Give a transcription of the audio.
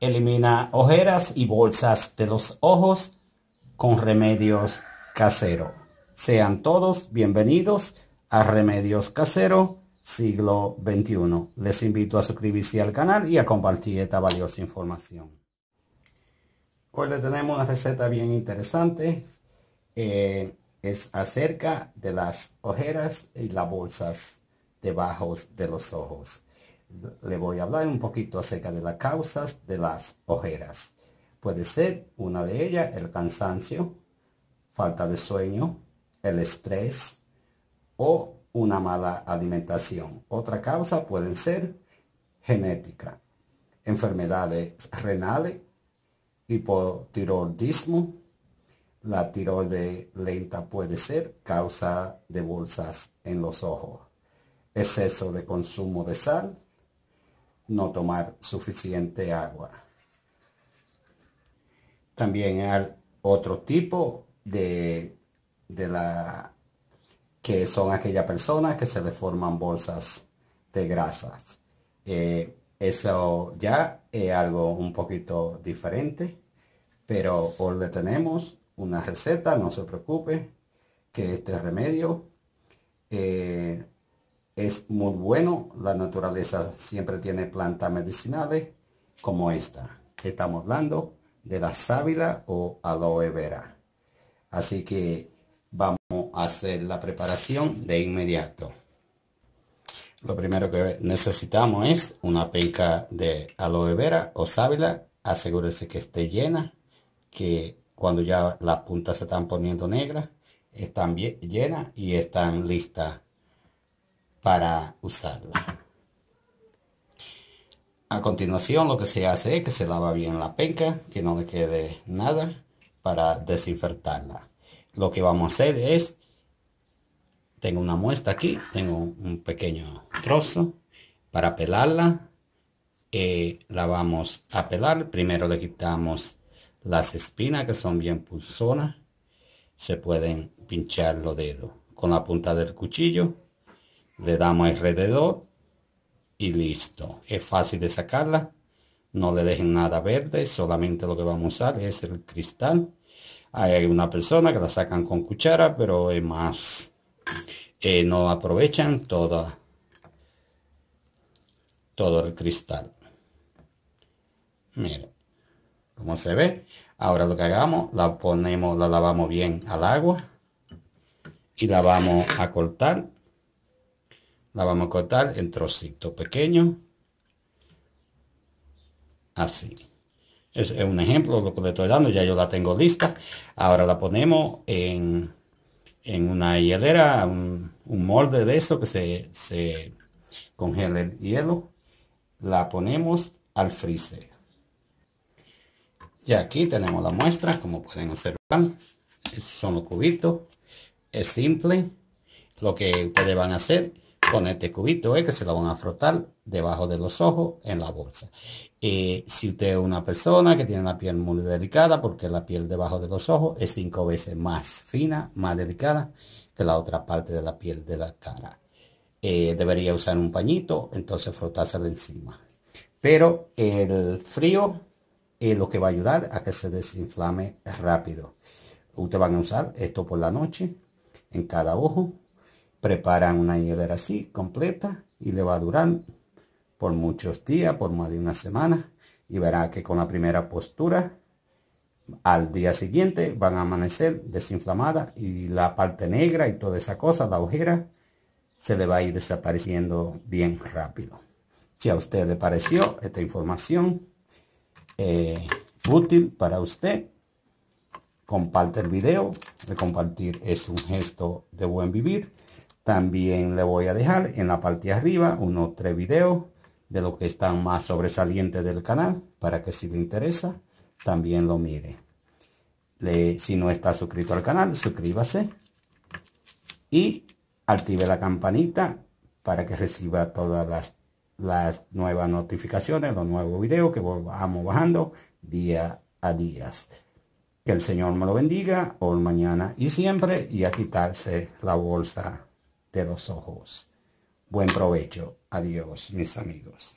Elimina ojeras y bolsas de los ojos con remedios casero. Sean todos bienvenidos a Remedios Casero siglo XXI. Les invito a suscribirse al canal y a compartir esta valiosa información. Hoy le tenemos una receta bien interesante. Eh, es acerca de las ojeras y las bolsas debajo de los ojos le voy a hablar un poquito acerca de las causas de las ojeras. Puede ser una de ellas el cansancio, falta de sueño, el estrés o una mala alimentación. Otra causa pueden ser genética, enfermedades renales, hipotiroidismo, la tiroide lenta puede ser causa de bolsas en los ojos, exceso de consumo de sal, no tomar suficiente agua. También hay otro tipo de, de la que son aquellas personas que se le forman bolsas de grasas. Eh, eso ya es algo un poquito diferente, pero hoy le tenemos una receta, no se preocupe, que este remedio eh, es muy bueno. La naturaleza siempre tiene plantas medicinales como esta, estamos hablando de la sábila o aloe vera. Así que vamos a hacer la preparación de inmediato. Lo primero que necesitamos es una penca de aloe vera o sábila. Asegúrese que esté llena, que cuando ya las puntas se están poniendo negras, están bien, llenas y están listas para usarla. A continuación lo que se hace es que se lava bien la penca, que no le quede nada, para desinfectarla. Lo que vamos a hacer es, tengo una muestra aquí, tengo un pequeño trozo para pelarla. y eh, la vamos a pelar, primero le quitamos las espinas que son bien pulsonas. se pueden pinchar los dedos. Con la punta del cuchillo le damos alrededor y listo. Es fácil de sacarla. No le dejen nada verde, solamente lo que vamos a usar es el cristal. Hay una persona que la sacan con cuchara, pero es más, eh, no aprovechan toda, todo el cristal. Miren, como se ve. Ahora lo que hagamos, la ponemos, la lavamos bien al agua y la vamos a cortar la vamos a cortar en trocitos pequeños. Así. Es un ejemplo lo que le estoy dando. Ya yo la tengo lista. Ahora la ponemos en, en una hielera, un, molde de eso que se, se congela el hielo. La ponemos al freezer. Y aquí tenemos la muestra, como pueden observar. son los cubitos. Es simple. Lo que ustedes van a hacer con este cubito es eh, que se lo van a frotar debajo de los ojos en la bolsa. Eh, si usted es una persona que tiene la piel muy delicada, porque la piel debajo de los ojos es cinco veces más fina, más delicada que la otra parte de la piel de la cara. Eh, debería usar un pañito, entonces frotárselo encima. Pero el frío es lo que va a ayudar a que se desinflame rápido. Usted van a usar esto por la noche en cada ojo preparan una hiedra así, completa, y le va a durar por muchos días, por más de una semana. Y verá que con la primera postura, al día siguiente van a amanecer desinflamada y la parte negra y toda esa cosa, la ojera, se le va a ir desapareciendo bien rápido. Si a usted le pareció esta información eh, útil para usted, comparte el video. El compartir es un gesto de buen vivir. También le voy a dejar en la parte de arriba unos tres videos de lo que están más sobresalientes del canal para que si le interesa también lo mire. Le, si no está suscrito al canal, suscríbase y active la campanita para que reciba todas las, nuevas notificaciones, los nuevos videos que vamos bajando día a día. Que el Señor me lo bendiga hoy, mañana y siempre y a quitarse la bolsa de los ojos. Buen provecho. Adiós, mis amigos.